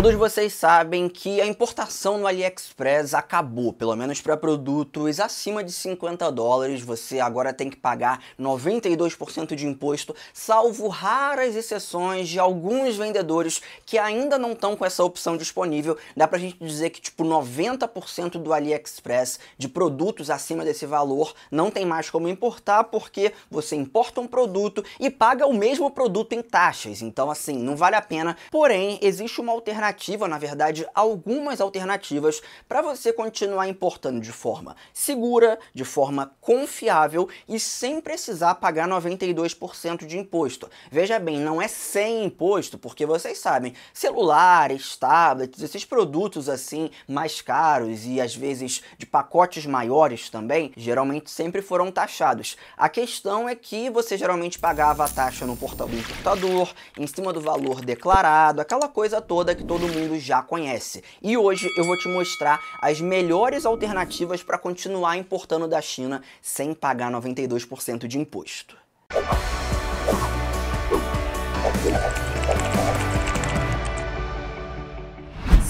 Todos vocês sabem que a importação no AliExpress acabou, pelo menos para produtos acima de 50 dólares, você agora tem que pagar 92% de imposto, salvo raras exceções de alguns vendedores que ainda não estão com essa opção disponível. Dá pra gente dizer que tipo 90% do AliExpress de produtos acima desse valor não tem mais como importar porque você importa um produto e paga o mesmo produto em taxas. Então assim, não vale a pena. Porém, existe uma alternativa alternativa, na verdade, algumas alternativas para você continuar importando de forma segura, de forma confiável e sem precisar pagar 92% de imposto. Veja bem, não é sem imposto, porque vocês sabem, celulares, tablets, esses produtos assim mais caros e às vezes de pacotes maiores também, geralmente sempre foram taxados. A questão é que você geralmente pagava a taxa no portal do importador, em cima do valor declarado, aquela coisa toda que todo mundo já conhece. E hoje eu vou te mostrar as melhores alternativas para continuar importando da China sem pagar 92% de imposto.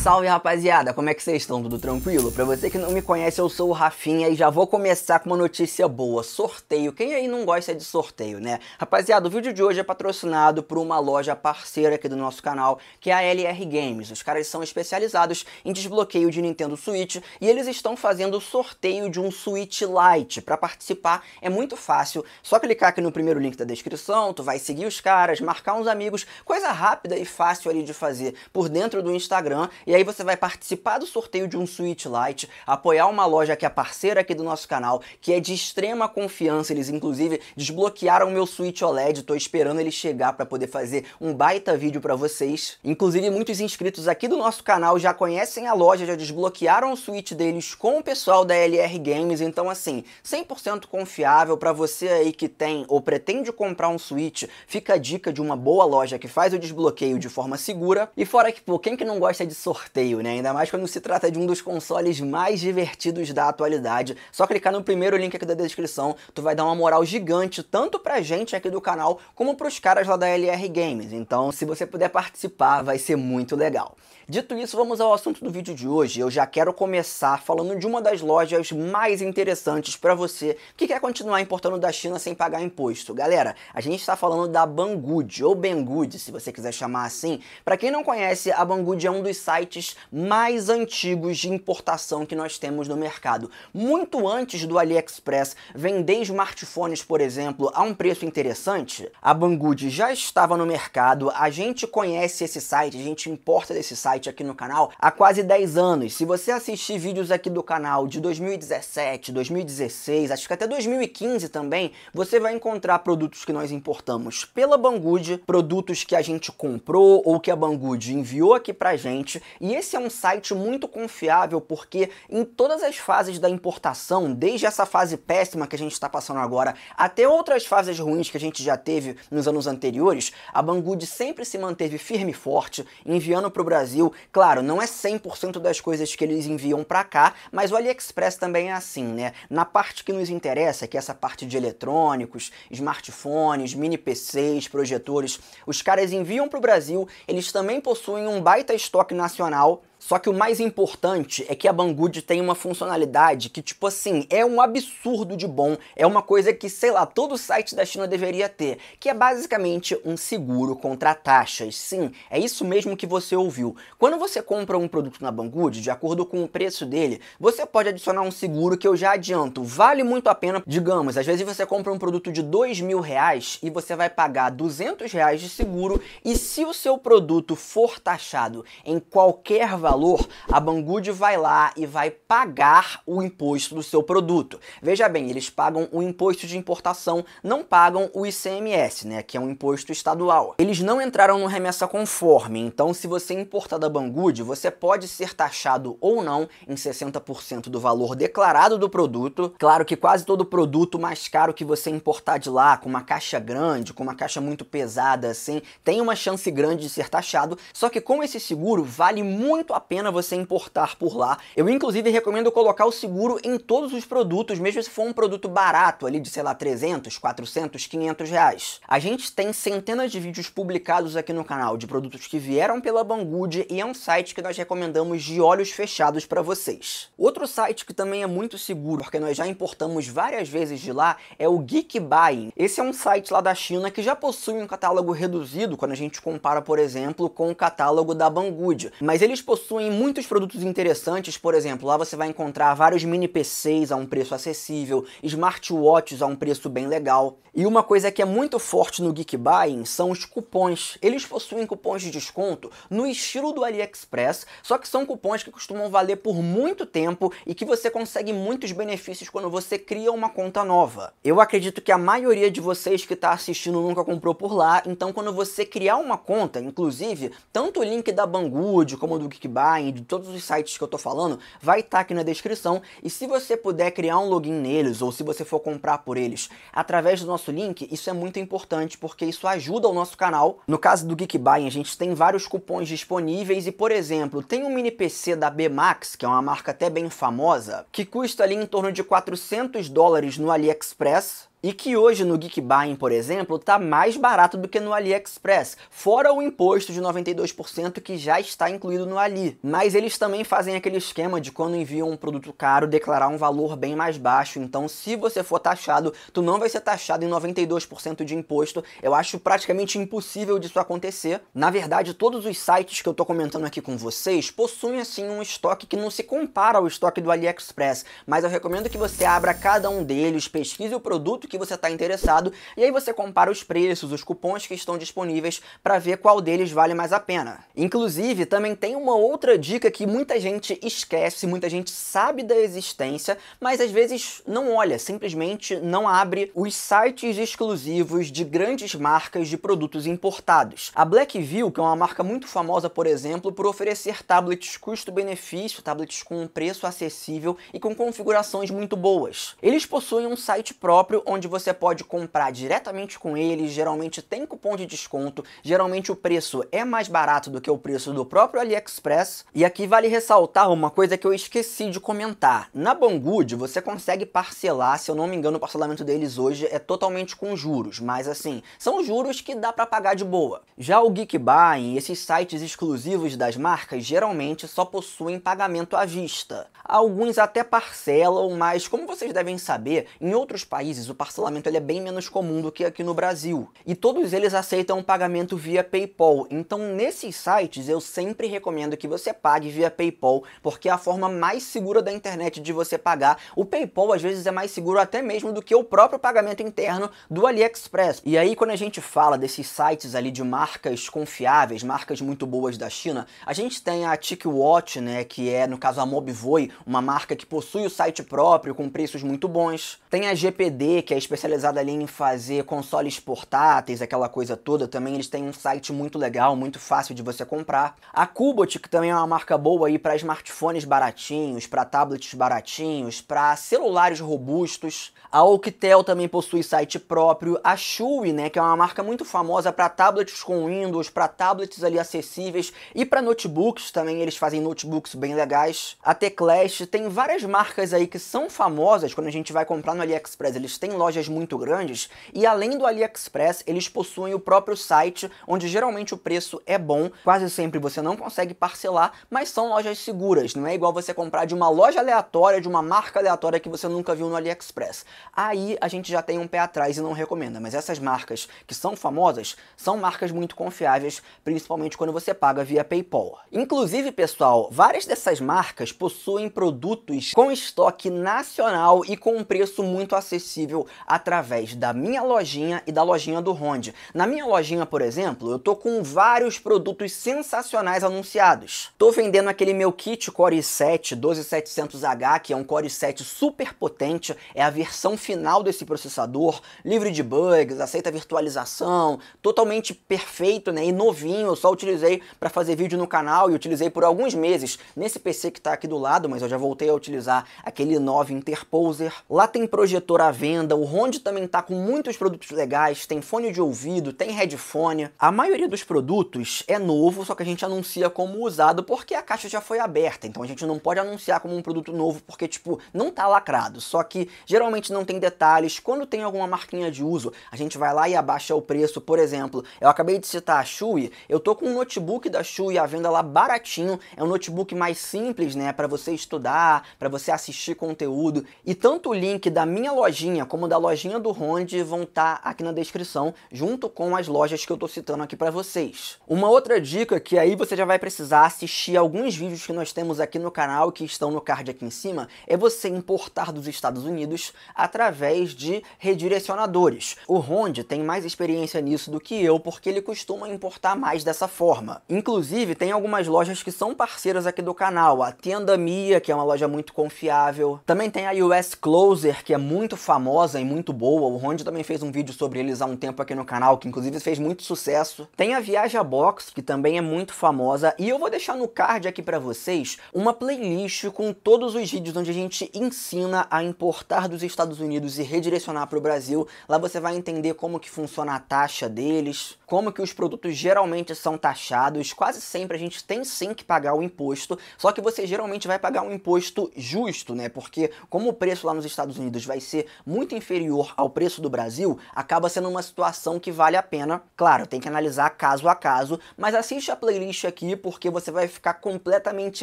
Salve rapaziada, como é que vocês estão? Tudo tranquilo? Pra você que não me conhece, eu sou o Rafinha e já vou começar com uma notícia boa, sorteio. Quem aí não gosta de sorteio, né? Rapaziada, o vídeo de hoje é patrocinado por uma loja parceira aqui do nosso canal, que é a LR Games. Os caras são especializados em desbloqueio de Nintendo Switch e eles estão fazendo o sorteio de um Switch Lite. Pra participar é muito fácil, só clicar aqui no primeiro link da descrição, tu vai seguir os caras, marcar uns amigos, coisa rápida e fácil ali de fazer por dentro do Instagram e aí você vai participar do sorteio de um Switch Lite, apoiar uma loja que é parceira aqui do nosso canal, que é de extrema confiança. Eles inclusive desbloquearam o meu Switch OLED, tô esperando ele chegar para poder fazer um baita vídeo para vocês. Inclusive muitos inscritos aqui do nosso canal já conhecem a loja, já desbloquearam o Switch deles com o pessoal da LR Games, então assim, 100% confiável para você aí que tem ou pretende comprar um Switch, fica a dica de uma boa loja que faz o desbloqueio de forma segura. E fora que, pô, quem que não gosta de sorteio sorteio, né? Ainda mais quando se trata de um dos consoles mais divertidos da atualidade. Só clicar no primeiro link aqui da descrição, tu vai dar uma moral gigante tanto pra gente aqui do canal como pros caras lá da LR Games. Então, se você puder participar, vai ser muito legal. Dito isso, vamos ao assunto do vídeo de hoje. Eu já quero começar falando de uma das lojas mais interessantes para você que quer continuar importando da China sem pagar imposto. Galera, a gente está falando da Banggood ou Banggood, se você quiser chamar assim. Para quem não conhece, a Banggood é um dos sites sites mais antigos de importação que nós temos no mercado. Muito antes do AliExpress vender smartphones, por exemplo, a um preço interessante, a Banggood já estava no mercado, a gente conhece esse site, a gente importa desse site aqui no canal há quase 10 anos. Se você assistir vídeos aqui do canal de 2017, 2016, acho que até 2015 também, você vai encontrar produtos que nós importamos pela Banggood, produtos que a gente comprou ou que a Banggood enviou aqui pra gente e esse é um site muito confiável porque em todas as fases da importação, desde essa fase péssima que a gente está passando agora, até outras fases ruins que a gente já teve nos anos anteriores, a Banggood sempre se manteve firme e forte, enviando para o Brasil. Claro, não é 100% das coisas que eles enviam para cá, mas o AliExpress também é assim, né? Na parte que nos interessa, que é essa parte de eletrônicos, smartphones, mini PCs, projetores, os caras enviam para o Brasil, eles também possuem um baita estoque nacional nacional. Só que o mais importante é que a Banggood tem uma funcionalidade que, tipo assim, é um absurdo de bom, é uma coisa que, sei lá, todo site da China deveria ter, que é basicamente um seguro contra taxas. Sim, é isso mesmo que você ouviu. Quando você compra um produto na Banggood, de acordo com o preço dele, você pode adicionar um seguro que eu já adianto, vale muito a pena. Digamos, às vezes você compra um produto de dois mil reais e você vai pagar 200 reais de seguro e se o seu produto for taxado em qualquer valor, valor, a Banggood vai lá e vai pagar o imposto do seu produto. Veja bem, eles pagam o imposto de importação, não pagam o ICMS, né, que é um imposto estadual. Eles não entraram no remessa conforme, então se você importar da Banggood, você pode ser taxado ou não em 60% do valor declarado do produto. Claro que quase todo produto mais caro que você importar de lá, com uma caixa grande, com uma caixa muito pesada assim, tem uma chance grande de ser taxado, só que com esse seguro vale muito a pena você importar por lá. Eu inclusive recomendo colocar o seguro em todos os produtos, mesmo se for um produto barato ali de, sei lá, 300, 400, 500 reais. A gente tem centenas de vídeos publicados aqui no canal de produtos que vieram pela Banggood e é um site que nós recomendamos de olhos fechados para vocês. Outro site que também é muito seguro, porque nós já importamos várias vezes de lá, é o Geek Buying. Esse é um site lá da China que já possui um catálogo reduzido quando a gente compara, por exemplo, com o catálogo da Banggood, mas eles possuem possuem muitos produtos interessantes, por exemplo, lá você vai encontrar vários mini PCs a um preço acessível, smartwatches a um preço bem legal. E uma coisa que é muito forte no Geek Buying são os cupons. Eles possuem cupons de desconto no estilo do AliExpress, só que são cupons que costumam valer por muito tempo e que você consegue muitos benefícios quando você cria uma conta nova. Eu acredito que a maioria de vocês que está assistindo nunca comprou por lá, então quando você criar uma conta, inclusive, tanto o link da Banggood como do Geek de todos os sites que eu tô falando, vai estar tá aqui na descrição. E se você puder criar um login neles, ou se você for comprar por eles através do nosso link, isso é muito importante, porque isso ajuda o nosso canal. No caso do Geekbuy, a gente tem vários cupons disponíveis e, por exemplo, tem um mini PC da Bmax, que é uma marca até bem famosa, que custa ali em torno de 400 dólares no AliExpress, e que hoje no Geek Buying, por exemplo, está mais barato do que no AliExpress, fora o imposto de 92% que já está incluído no Ali. Mas eles também fazem aquele esquema de quando enviam um produto caro declarar um valor bem mais baixo. Então, se você for taxado, tu não vai ser taxado em 92% de imposto. Eu acho praticamente impossível disso acontecer. Na verdade, todos os sites que eu tô comentando aqui com vocês possuem assim um estoque que não se compara ao estoque do AliExpress, mas eu recomendo que você abra cada um deles, pesquise o produto produto que você está interessado e aí você compara os preços, os cupons que estão disponíveis para ver qual deles vale mais a pena. Inclusive, também tem uma outra dica que muita gente esquece, muita gente sabe da existência, mas às vezes não olha, simplesmente não abre os sites exclusivos de grandes marcas de produtos importados. A Blackview, que é uma marca muito famosa, por exemplo, por oferecer tablets custo-benefício, tablets com um preço acessível e com configurações muito boas. Eles possuem um site próprio onde onde você pode comprar diretamente com eles, geralmente tem cupom de desconto, geralmente o preço é mais barato do que o preço do próprio AliExpress. E aqui vale ressaltar uma coisa que eu esqueci de comentar. Na Banggood você consegue parcelar, se eu não me engano, o parcelamento deles hoje é totalmente com juros, mas assim, são juros que dá para pagar de boa. Já o Geekbuying, esses sites exclusivos das marcas, geralmente só possuem pagamento à vista. Alguns até parcelam, mas como vocês devem saber, em outros países o parcelamento ele é bem menos comum do que aqui no Brasil. E todos eles aceitam o pagamento via PayPal. Então, nesses sites, eu sempre recomendo que você pague via PayPal, porque é a forma mais segura da internet de você pagar. O PayPal às vezes é mais seguro até mesmo do que o próprio pagamento interno do AliExpress. E aí, quando a gente fala desses sites ali de marcas confiáveis, marcas muito boas da China, a gente tem a TicWatch, né, que é no caso a Mobvoi, uma marca que possui o site próprio com preços muito bons. Tem a GPD, que é especializada ali em fazer consoles portáteis, aquela coisa toda, também eles têm um site muito legal, muito fácil de você comprar. A Cubot, que também é uma marca boa aí para smartphones baratinhos, para tablets baratinhos, para celulares robustos. A Alcatel também possui site próprio. A Shui, né, que é uma marca muito famosa para tablets com Windows, para tablets ali acessíveis e para notebooks também, eles fazem notebooks bem legais. A Teclash tem várias marcas aí que são famosas quando a gente vai comprar no AliExpress, eles têm lojas lojas muito grandes e além do AliExpress, eles possuem o próprio site, onde geralmente o preço é bom, quase sempre você não consegue parcelar, mas são lojas seguras, não é igual você comprar de uma loja aleatória, de uma marca aleatória que você nunca viu no AliExpress. Aí a gente já tem um pé atrás e não recomenda, mas essas marcas que são famosas são marcas muito confiáveis, principalmente quando você paga via PayPal. Inclusive, pessoal, várias dessas marcas possuem produtos com estoque nacional e com um preço muito acessível através da minha lojinha e da lojinha do Ronde. Na minha lojinha, por exemplo, eu tô com vários produtos sensacionais anunciados. Tô vendendo aquele meu kit Core i7 12700H, que é um Core i7 super potente, é a versão final desse processador, livre de bugs, aceita virtualização, totalmente perfeito, né, e novinho. Eu só utilizei para fazer vídeo no canal e utilizei por alguns meses nesse PC que tá aqui do lado, mas eu já voltei a utilizar aquele 9 Interposer. Lá tem projetor à venda, o Honda também está com muitos produtos legais, tem fone de ouvido, tem headphone. A maioria dos produtos é novo, só que a gente anuncia como usado porque a caixa já foi aberta, então a gente não pode anunciar como um produto novo porque, tipo, não tá lacrado. Só que geralmente não tem detalhes. Quando tem alguma marquinha de uso, a gente vai lá e abaixa o preço. Por exemplo, eu acabei de citar a Shui, eu tô com um notebook da Shui à venda lá baratinho. É um notebook mais simples, né, para você estudar, para você assistir conteúdo. E tanto o link da minha lojinha como da lojinha do Ronde vão estar tá aqui na descrição, junto com as lojas que eu estou citando aqui para vocês. Uma outra dica que aí você já vai precisar assistir alguns vídeos que nós temos aqui no canal, que estão no card aqui em cima, é você importar dos Estados Unidos através de redirecionadores. O Ronde tem mais experiência nisso do que eu, porque ele costuma importar mais dessa forma. Inclusive, tem algumas lojas que são parceiras aqui do canal, a Tenda Mia, que é uma loja muito confiável. Também tem a US Closer, que é muito famosa aí muito boa. O Rondi também fez um vídeo sobre eles há um tempo aqui no canal, que inclusive fez muito sucesso. Tem a Viaja Box, que também é muito famosa, e eu vou deixar no card aqui para vocês uma playlist com todos os vídeos onde a gente ensina a importar dos Estados Unidos e redirecionar para o Brasil. Lá você vai entender como que funciona a taxa deles, como que os produtos geralmente são taxados. Quase sempre a gente tem sim que pagar o imposto, só que você geralmente vai pagar um imposto justo, né? Porque como o preço lá nos Estados Unidos vai ser muito inferior inferior ao preço do Brasil, acaba sendo uma situação que vale a pena. Claro, tem que analisar caso a caso, mas assiste a playlist aqui porque você vai ficar completamente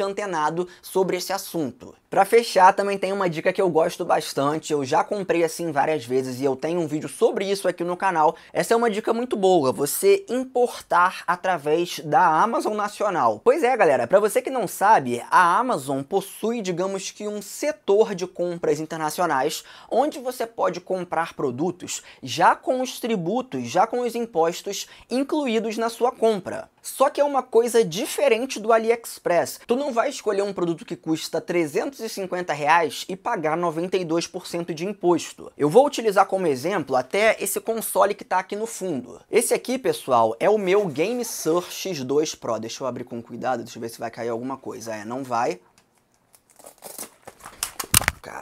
antenado sobre esse assunto. Para fechar, também tem uma dica que eu gosto bastante, eu já comprei assim várias vezes e eu tenho um vídeo sobre isso aqui no canal. Essa é uma dica muito boa, você importar através da Amazon Nacional. Pois é, galera, para você que não sabe, a Amazon possui, digamos que um setor de compras internacionais onde você pode pode comprar produtos já com os tributos, já com os impostos incluídos na sua compra. Só que é uma coisa diferente do AliExpress. Tu não vai escolher um produto que custa 350 reais e pagar 92% de imposto. Eu vou utilizar como exemplo até esse console que está aqui no fundo. Esse aqui, pessoal, é o meu GameSir X2 Pro. Deixa eu abrir com cuidado, deixa eu ver se vai cair alguma coisa. É, não vai.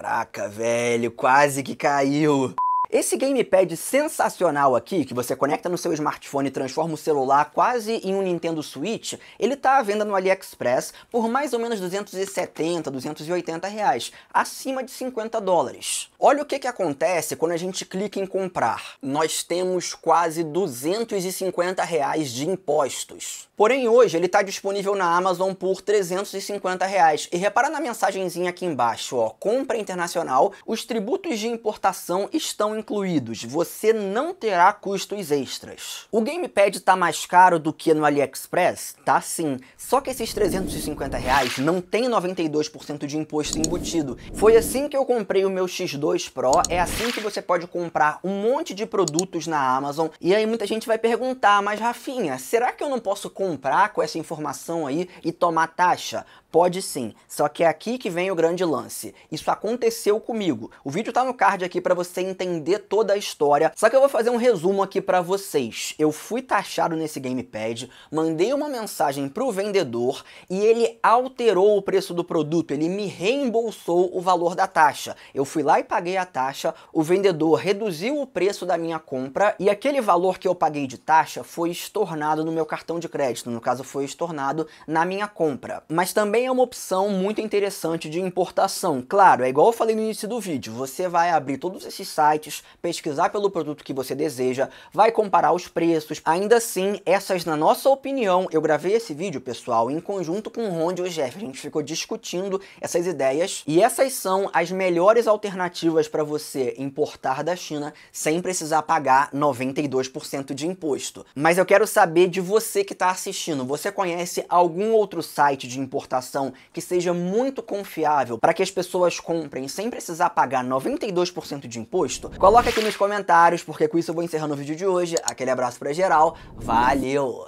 Caraca, velho, quase que caiu. Esse gamepad sensacional aqui, que você conecta no seu smartphone e transforma o celular quase em um Nintendo Switch, ele tá à venda no AliExpress por mais ou menos 270, 280 reais, acima de 50 dólares. Olha o que, que acontece quando a gente clica em comprar. Nós temos quase 250 reais de impostos. Porém, hoje ele está disponível na Amazon por 350 reais. E repara na mensagenzinha aqui embaixo, ó, compra internacional, os tributos de importação estão incluídos, você não terá custos extras. O gamepad tá mais caro do que no AliExpress? Tá sim. Só que esses 350 reais não tem 92% de imposto embutido. Foi assim que eu comprei o meu X2 Pro, é assim que você pode comprar um monte de produtos na Amazon. E aí muita gente vai perguntar, mas Rafinha, será que eu não posso comprar com essa informação aí e tomar taxa? Pode sim, só que é aqui que vem o grande lance. Isso aconteceu comigo. O vídeo tá no card aqui para você entender toda a história, só que eu vou fazer um resumo aqui para vocês. Eu fui taxado nesse gamepad, mandei uma mensagem pro vendedor e ele alterou o preço do produto, ele me reembolsou o valor da taxa. Eu fui lá e paguei a taxa, o vendedor reduziu o preço da minha compra e aquele valor que eu paguei de taxa foi estornado no meu cartão de crédito, no caso foi estornado na minha compra. Mas também também é uma opção muito interessante de importação. Claro, é igual eu falei no início do vídeo, você vai abrir todos esses sites, pesquisar pelo produto que você deseja, vai comparar os preços. Ainda assim, essas na nossa opinião, eu gravei esse vídeo, pessoal, em conjunto com o Ron e o Jeff, a gente ficou discutindo essas ideias e essas são as melhores alternativas para você importar da China sem precisar pagar 92% de imposto. Mas eu quero saber de você que está assistindo, você conhece algum outro site de importação informação que seja muito confiável para que as pessoas comprem sem precisar pagar 92% de imposto, coloca aqui nos comentários, porque com isso eu vou encerrando o vídeo de hoje. Aquele abraço para geral. Valeu!